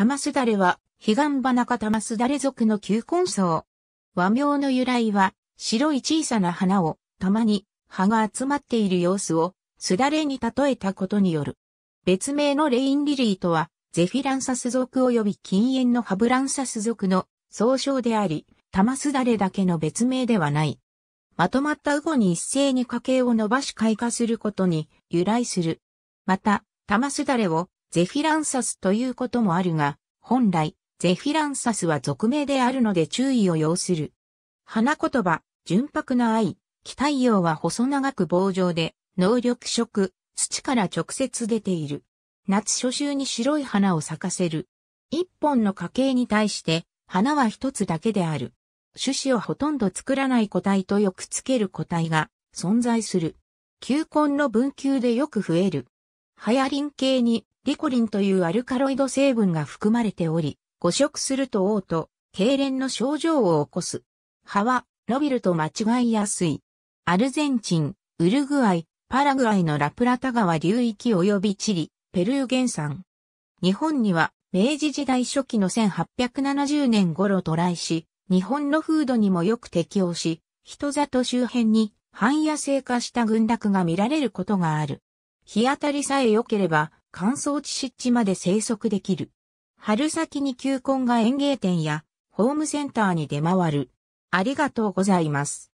タマスダレは、彼岸花タ玉すだれ属の球根草。和名の由来は、白い小さな花を、たまに、葉が集まっている様子を、すだれに例えたことによる。別名のレインリリーとは、ゼフィランサス属及び禁煙のハブランサス属の総称であり、タマスダレだけの別名ではない。まとまった後に一斉に家計を伸ばし開花することに由来する。また、タマスダレをゼフィランサスということもあるが、本来、ゼフィランサスは俗名であるので注意を要する。花言葉、純白な愛、気太陽は細長く棒状で、能力色、土から直接出ている。夏初秋に白い花を咲かせる。一本の家系に対して、花は一つだけである。種子をほとんど作らない個体とよくつける個体が存在する。球根の分球でよく増える。ハヤリン系にリコリンというアルカロイド成分が含まれており、誤食すると嘔吐、痙攣の症状を起こす。葉は、ロビルと間違いやすい。アルゼンチン、ウルグアイ、パラグアイのラプラタ川流域及びチリ、ペルー原産。日本には、明治時代初期の1870年頃渡来し、日本の風土にもよく適応し、人里周辺に半野生化した群落が見られることがある。日当たりさえ良ければ乾燥地湿地まで生息できる。春先に球根が園芸店やホームセンターに出回る。ありがとうございます。